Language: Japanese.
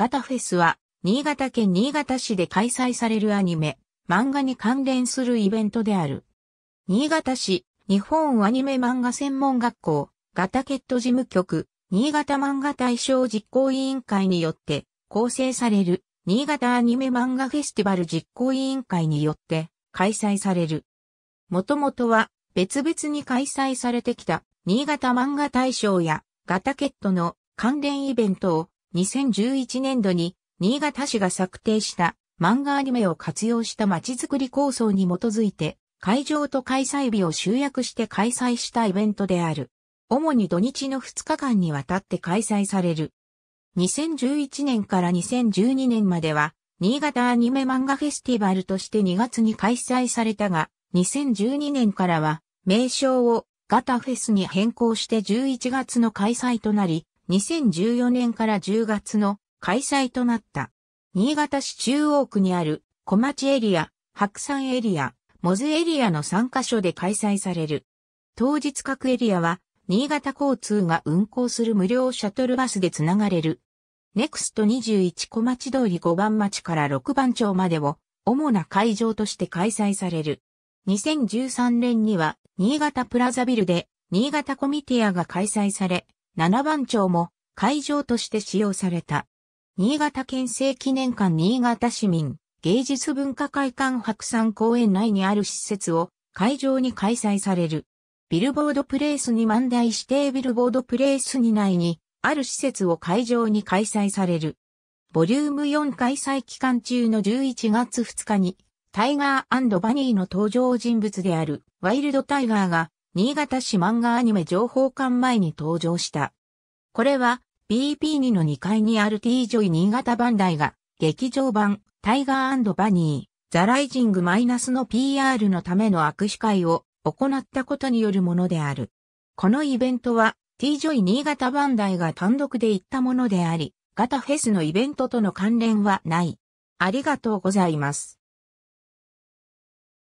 ガタフェスは、新潟県新潟市で開催されるアニメ、漫画に関連するイベントである。新潟市、日本アニメ漫画専門学校、ガタケット事務局、新潟漫画大賞実行委員会によって構成される、新潟アニメ漫画フェスティバル実行委員会によって開催される。もともとは別々に開催されてきた新潟漫画大賞やガタケットの関連イベントを2011年度に新潟市が策定した漫画アニメを活用した街づくり構想に基づいて会場と開催日を集約して開催したイベントである。主に土日の2日間にわたって開催される。2011年から2012年までは、新潟アニメ漫画フェスティバルとして2月に開催されたが、2012年からは、名称をガタフェスに変更して11月の開催となり、2014年から10月の開催となった。新潟市中央区にある小町エリア、白山エリア、モズエリアの3カ所で開催される。当日各エリアは、新潟交通が運行する無料シャトルバスでつながれる。ネクスト21小町通り5番町から6番町までを主な会場として開催される。2013年には新潟プラザビルで新潟コミティアが開催され、7番町も会場として使用された。新潟県政記念館新潟市民芸術文化会館白山公園内にある施設を会場に開催される。ビルボードプレイスに万代指定ビルボードプレイスに内にある施設を会場に開催される。ボリューム4開催期間中の11月2日にタイガーバニーの登場人物であるワイルドタイガーが新潟市漫画アニメ情報館前に登場した。これは BP2 の2階にある T ジョイ新潟バンダイが劇場版タイガーバニーザライジングマイナスの PR のための握手会を行ったことによるものである。このイベントは T ジョイ新潟バンダイが単独で行ったものであり、ガタフェスのイベントとの関連はない。ありがとうございます。